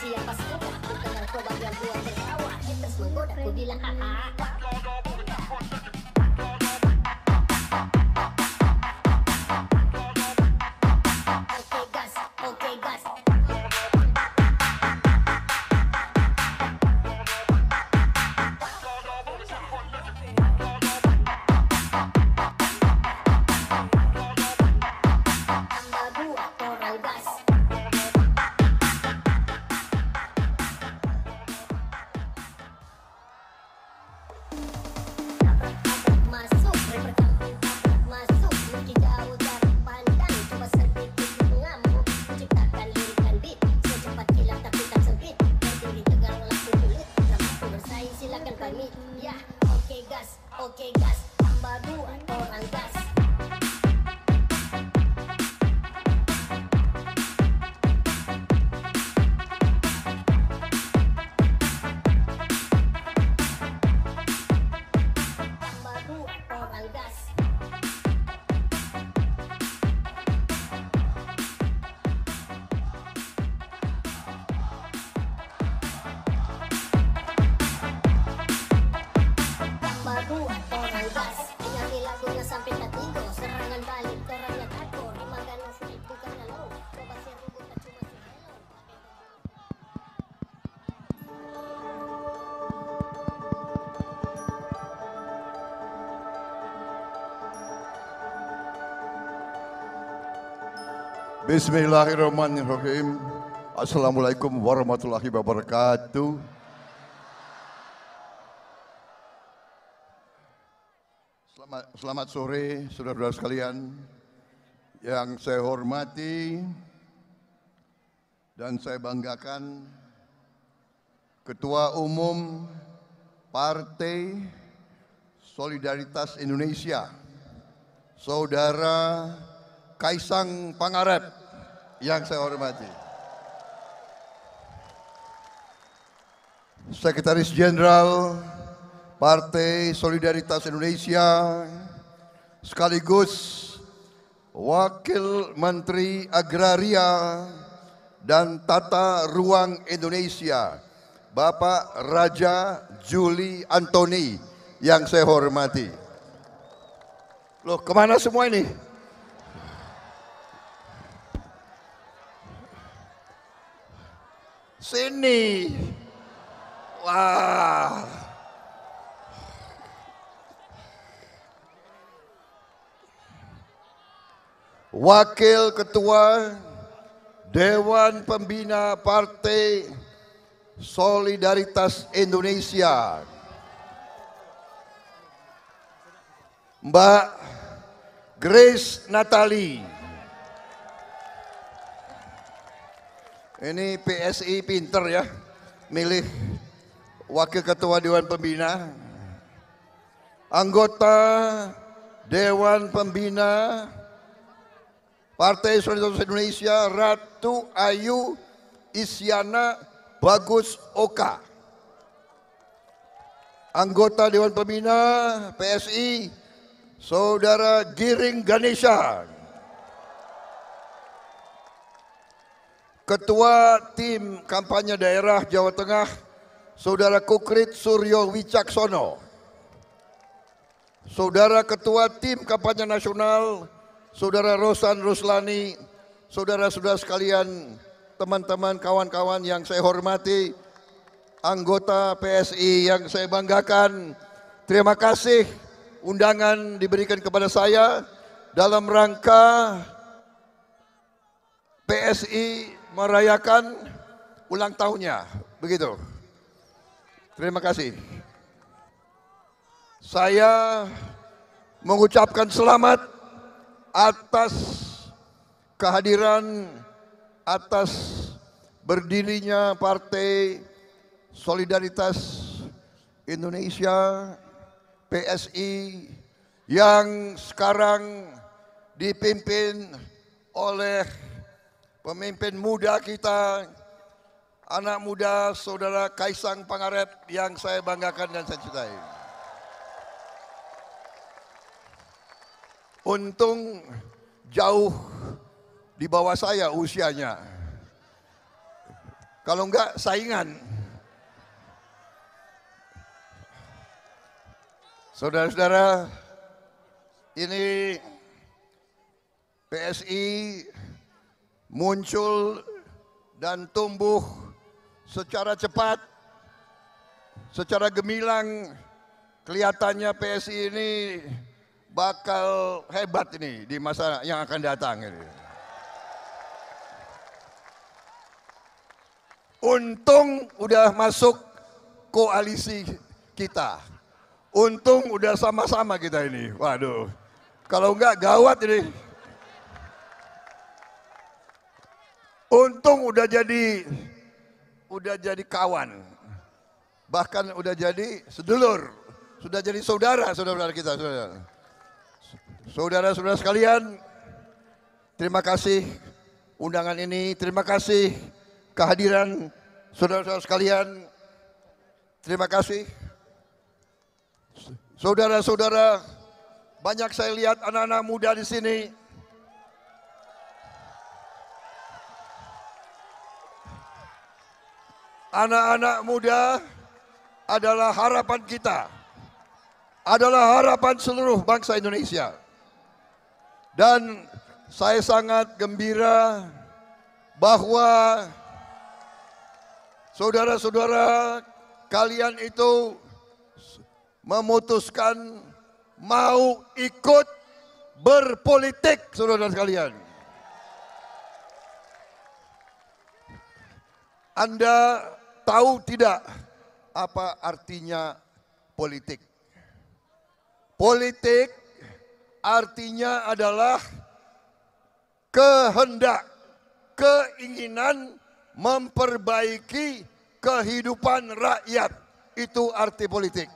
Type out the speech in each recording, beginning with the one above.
Siapa semua bukan narkoba yang buat tertawa Haters menggoda aku bilang hahaha Bismillahirrahmanirrahim. Assalamualaikum warahmatullahi wabarakatuh. Selamat, selamat sore, saudara-saudara sekalian. Yang saya hormati dan saya banggakan Ketua Umum Partai Solidaritas Indonesia, Saudara Kaisang Pangarep yang saya hormati. Sekretaris Jenderal Partai Solidaritas Indonesia sekaligus Wakil Menteri Agraria dan Tata Ruang Indonesia, Bapak Raja Juli Antoni yang saya hormati. Loh, kemana semua ini? sini. Wah. Wakil Ketua Dewan Pembina Partai Solidaritas Indonesia. Mbak Grace Natali. Ini PSI pinter ya, milih Wakil Ketua Dewan Pembina, anggota Dewan Pembina Partai Solidaritas Indonesia Ratu Ayu Isyana Bagus Oka. Anggota Dewan Pembina PSI Saudara Giring Ganesha. Ketua Tim Kampanye Daerah Jawa Tengah, Saudara Kukrit Suryo Wicaksono. Saudara Ketua Tim Kampanye Nasional, Saudara Rosan Ruslani, saudara-saudara sekalian, teman-teman, kawan-kawan yang saya hormati, anggota PSI yang saya banggakan, terima kasih undangan diberikan kepada saya dalam rangka PSI merayakan ulang tahunnya. Begitu. Terima kasih. Saya mengucapkan selamat atas kehadiran atas berdirinya Partai Solidaritas Indonesia PSI yang sekarang dipimpin oleh pemimpin muda kita, anak muda saudara Kaisang Pangarep yang saya banggakan dan saya cintai. Untung jauh di bawah saya usianya. Kalau enggak saingan. Saudara-saudara, ini PSI muncul dan tumbuh secara cepat, secara gemilang. Kelihatannya PSI ini bakal hebat ini di masa yang akan datang. ini. Untung udah masuk koalisi kita. Untung udah sama-sama kita ini. Waduh. Kalau enggak gawat ini. Untung udah jadi udah jadi kawan. Bahkan udah jadi sedulur, sudah jadi saudara saudara-saudara kita, Saudara-saudara sekalian, terima kasih undangan ini, terima kasih kehadiran saudara-saudara sekalian. Terima kasih. Saudara-saudara, banyak saya lihat anak-anak muda di sini anak-anak muda adalah harapan kita. Adalah harapan seluruh bangsa Indonesia. Dan saya sangat gembira bahwa saudara-saudara kalian itu memutuskan mau ikut berpolitik saudara sekalian. Anda Tahu tidak apa artinya politik? Politik artinya adalah kehendak, keinginan memperbaiki kehidupan rakyat. Itu arti politik.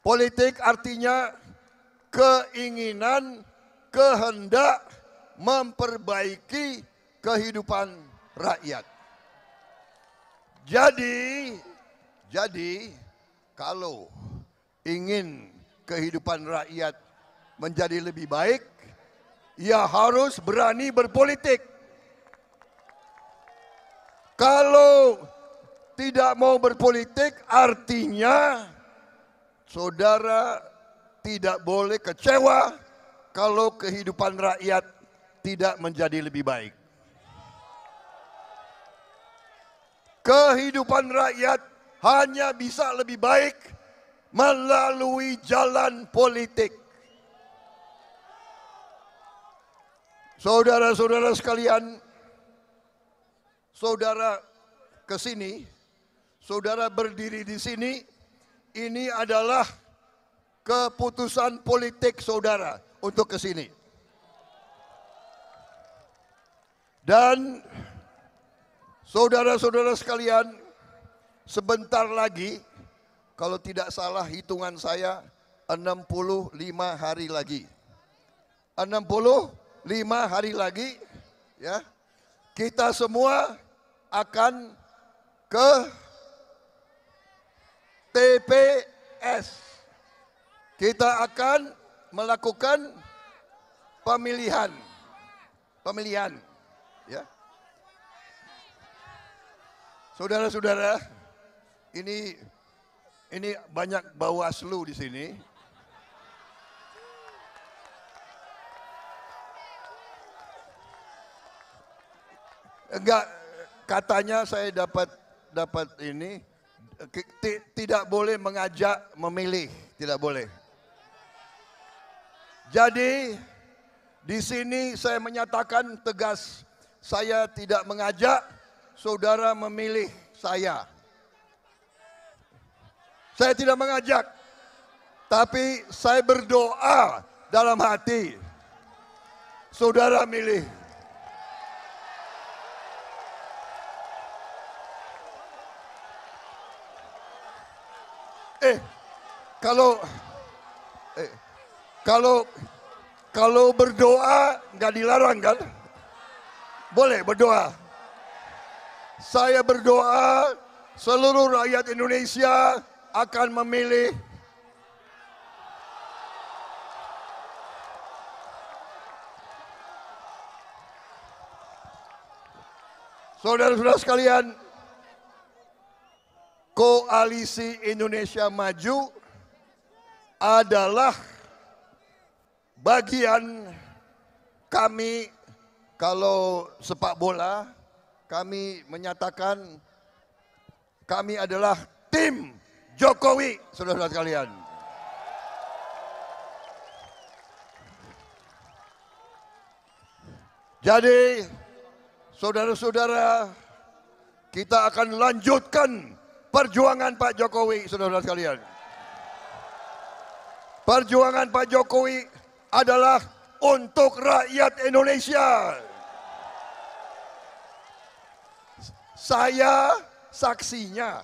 Politik artinya keinginan, kehendak memperbaiki kehidupan rakyat. Jadi, jadi kalau ingin kehidupan rakyat menjadi lebih baik, ia harus berani berpolitik. Kalau tidak mau berpolitik artinya saudara tidak boleh kecewa kalau kehidupan rakyat tidak menjadi lebih baik. kehidupan rakyat hanya bisa lebih baik melalui jalan politik. Saudara-saudara sekalian, saudara ke sini, saudara berdiri di sini, ini adalah keputusan politik saudara untuk ke sini. Dan Saudara-saudara sekalian, sebentar lagi kalau tidak salah hitungan saya 65 hari lagi. 65 hari lagi ya. Kita semua akan ke TPS. Kita akan melakukan pemilihan. Pemilihan ya. Saudara-saudara, ini ini banyak bawaslu di sini. Enggak katanya saya dapat dapat ini tidak boleh mengajak memilih, tidak boleh. Jadi di sini saya menyatakan tegas saya tidak mengajak saudara memilih saya. Saya tidak mengajak, tapi saya berdoa dalam hati. Saudara milih. Eh, kalau eh, kalau kalau berdoa nggak dilarang kan? Boleh berdoa. Saya berdoa seluruh rakyat Indonesia akan memilih Saudara-saudara sekalian, Koalisi Indonesia Maju adalah bagian kami kalau sepak bola kami menyatakan kami adalah tim Jokowi, saudara-saudara sekalian. Jadi, saudara-saudara, kita akan lanjutkan perjuangan Pak Jokowi, saudara-saudara sekalian. Perjuangan Pak Jokowi adalah untuk rakyat Indonesia. Saya saksinya.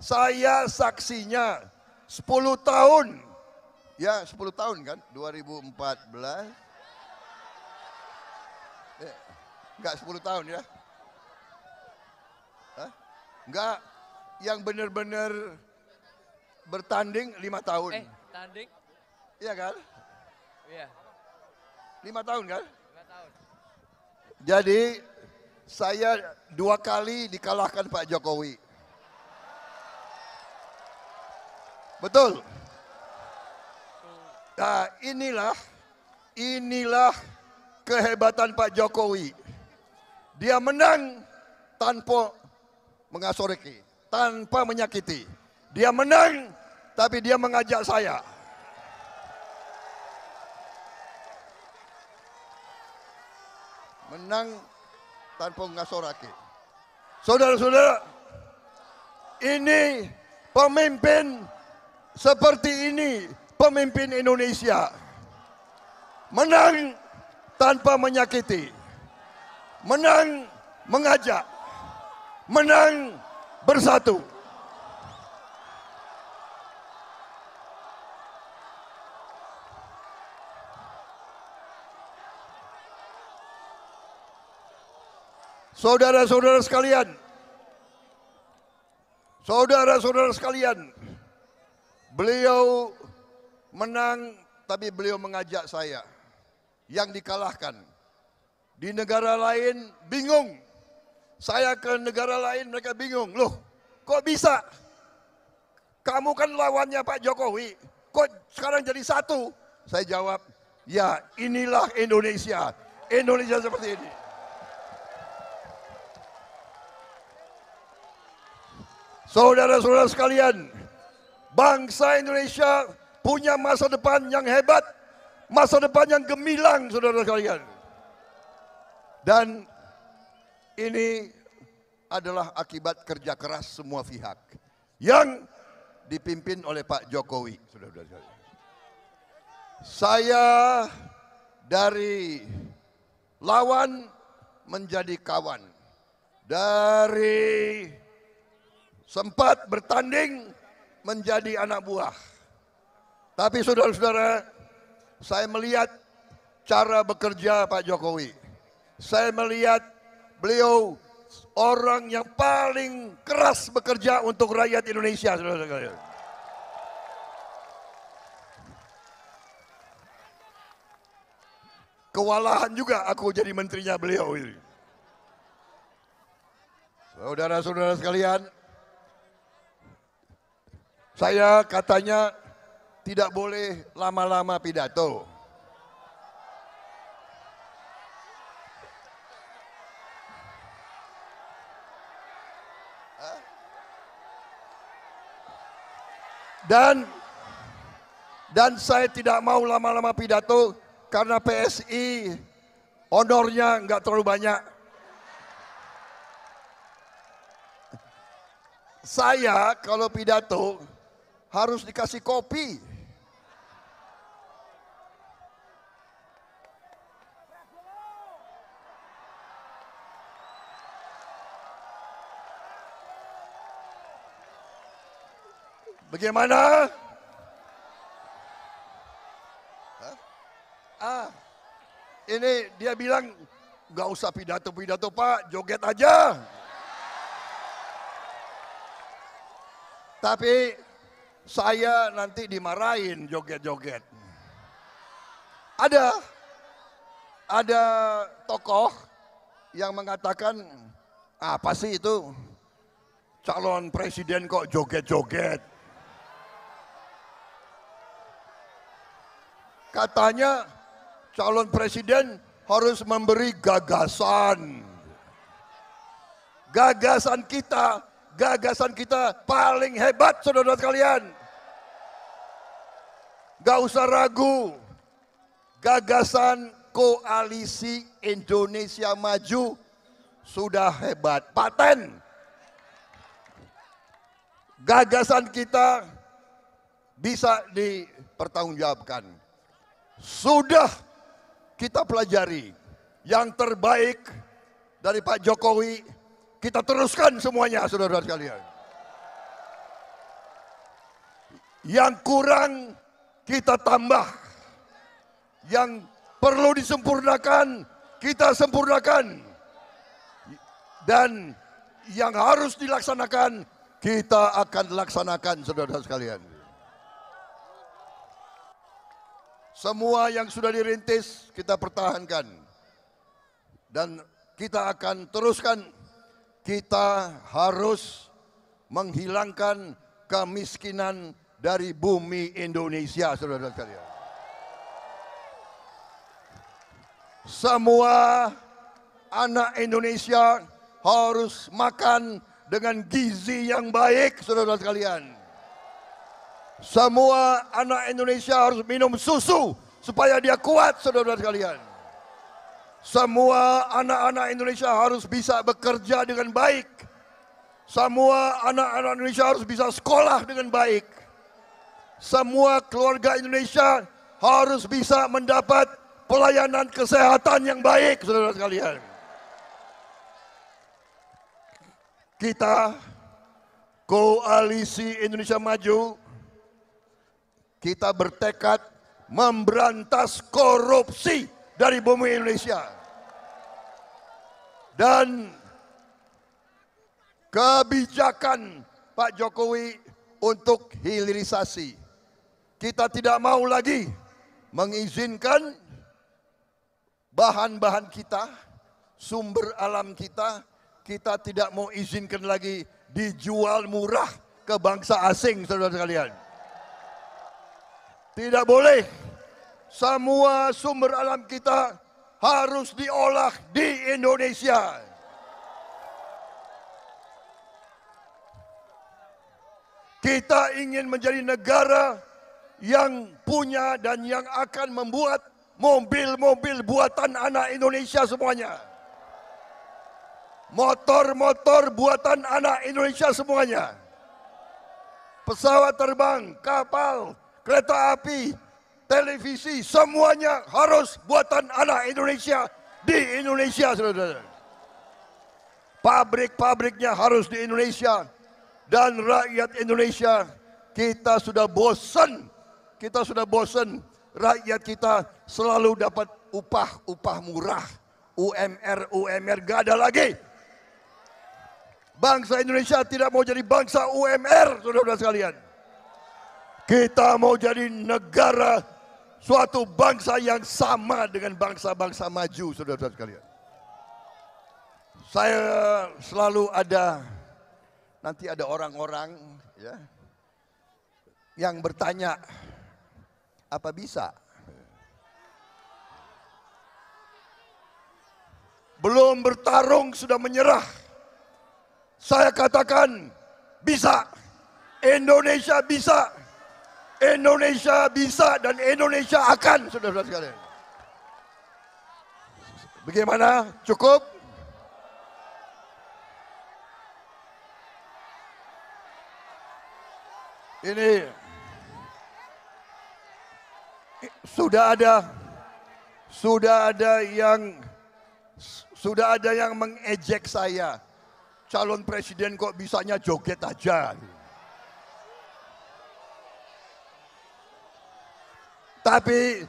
Saya saksinya. 10 tahun. Ya, 10 tahun kan? 2014. Eh, enggak 10 tahun ya. Hah? Enggak yang benar-benar bertanding 5 tahun. Eh, tanding? Iya kan? Iya. 5 tahun kan? 5 tahun. Jadi saya dua kali dikalahkan Pak Jokowi. Betul. Nah, inilah inilah kehebatan Pak Jokowi. Dia menang tanpa mengasoreki, tanpa menyakiti. Dia menang tapi dia mengajak saya. Menang tanpa ngasorake. Saudara-saudara, ini pemimpin seperti ini pemimpin Indonesia. Menang tanpa menyakiti. Menang mengajak. Menang bersatu. Saudara-saudara sekalian. Saudara-saudara sekalian. Beliau menang tapi beliau mengajak saya yang dikalahkan. Di negara lain bingung. Saya ke negara lain mereka bingung. Loh, kok bisa? Kamu kan lawannya Pak Jokowi. Kok sekarang jadi satu? Saya jawab, ya inilah Indonesia. Indonesia seperti ini. Saudara-saudara sekalian, bangsa Indonesia punya masa depan yang hebat, masa depan yang gemilang saudara sekalian. Dan ini adalah akibat kerja keras semua pihak yang dipimpin oleh Pak Jokowi, saudara sekalian. Saya dari lawan menjadi kawan. Dari sempat bertanding menjadi anak buah. Tapi saudara-saudara, saya melihat cara bekerja Pak Jokowi. Saya melihat beliau orang yang paling keras bekerja untuk rakyat Indonesia, saudara-saudara. Kewalahan juga aku jadi menterinya beliau ini. Saudara-saudara sekalian, saya katanya tidak boleh lama-lama pidato. Dan dan saya tidak mau lama-lama pidato karena PSI honornya nggak terlalu banyak. Saya kalau pidato harus dikasih kopi. Bagaimana? Ah, ini dia bilang nggak usah pidato-pidato Pak, joget aja. Tapi saya nanti dimarahin joget-joget. Ada ada tokoh yang mengatakan apa sih itu calon presiden kok joget-joget. Katanya calon presiden harus memberi gagasan. Gagasan kita gagasan kita paling hebat saudara sekalian. Gak usah ragu, gagasan koalisi Indonesia Maju sudah hebat, paten. Gagasan kita bisa dipertanggungjawabkan. Sudah kita pelajari yang terbaik dari Pak Jokowi kita teruskan semuanya saudara-saudara sekalian. Yang kurang kita tambah. Yang perlu disempurnakan kita sempurnakan. Dan yang harus dilaksanakan kita akan laksanakan saudara-saudara sekalian. Semua yang sudah dirintis kita pertahankan. Dan kita akan teruskan kita harus menghilangkan kemiskinan dari bumi Indonesia, saudara-saudara sekalian. Semua anak Indonesia harus makan dengan gizi yang baik, saudara-saudara sekalian. Semua anak Indonesia harus minum susu supaya dia kuat, saudara-saudara sekalian. Semua anak-anak Indonesia harus bisa bekerja dengan baik. Semua anak-anak Indonesia harus bisa sekolah dengan baik. Semua keluarga Indonesia harus bisa mendapat pelayanan kesehatan yang baik, saudara sekalian. Kita Koalisi Indonesia Maju kita bertekad memberantas korupsi dari bumi Indonesia. Dan kebijakan Pak Jokowi untuk hilirisasi. Kita tidak mau lagi mengizinkan bahan-bahan kita, sumber alam kita, kita tidak mau izinkan lagi dijual murah ke bangsa asing, saudara sekalian. Tidak boleh semua sumber alam kita harus diolah di Indonesia. Kita ingin menjadi negara yang punya dan yang akan membuat mobil-mobil buatan anak Indonesia semuanya. Motor-motor buatan anak Indonesia semuanya. Pesawat terbang, kapal, kereta api, televisi, semuanya harus buatan anak Indonesia di Indonesia, saudara Pabrik-pabriknya harus di Indonesia dan rakyat Indonesia kita sudah bosan, kita sudah bosan rakyat kita selalu dapat upah-upah murah, UMR UMR gak ada lagi. Bangsa Indonesia tidak mau jadi bangsa UMR, saudara-saudara sekalian. Kita mau jadi negara suatu bangsa yang sama dengan bangsa-bangsa maju, saudara-saudara sekalian. Saya selalu ada, nanti ada orang-orang ya, yang bertanya, apa bisa? Belum bertarung sudah menyerah. Saya katakan bisa. Indonesia bisa. Indonesia bisa dan Indonesia akan, saudara-saudara sekalian. Bagaimana? Cukup? Ini sudah ada sudah ada yang sudah ada yang mengejek saya. Calon presiden kok bisanya joget aja. Tapi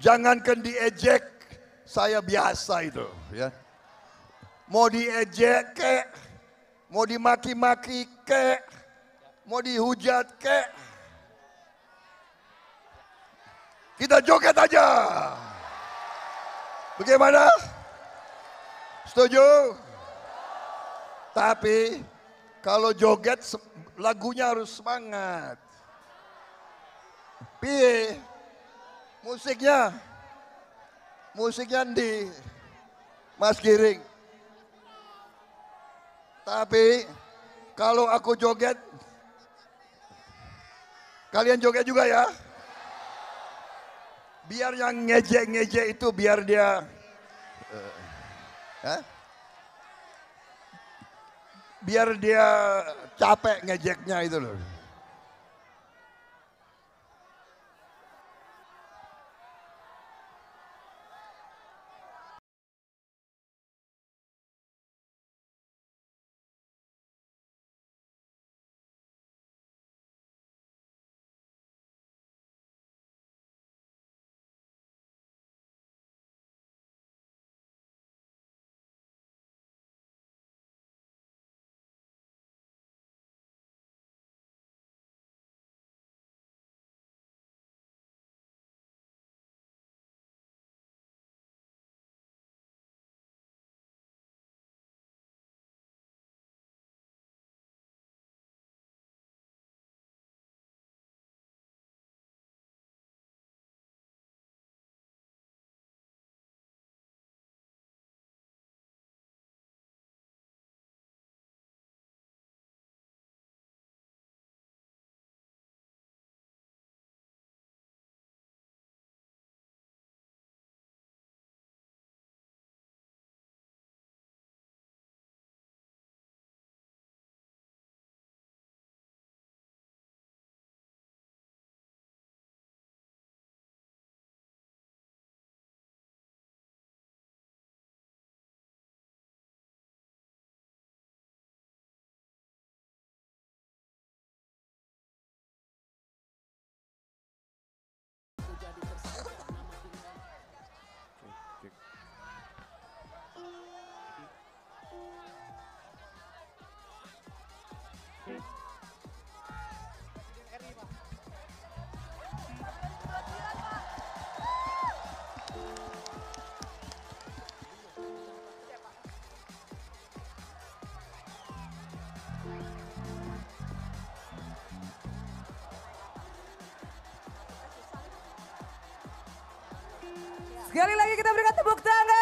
jangankan diejek, saya biasa itu. Ya. Mau diejek ke, mau dimaki-maki ke, mau dihujat ke. Kita joget aja. Bagaimana? Setuju? Tapi kalau joget lagunya harus semangat. Piye? musiknya musiknya di Mas Giring tapi kalau aku joget kalian joget juga ya biar yang ngejek-ngejek itu biar dia uh, biar dia capek ngejeknya itu loh think Sekali lagi kita berikan tepuk tangan.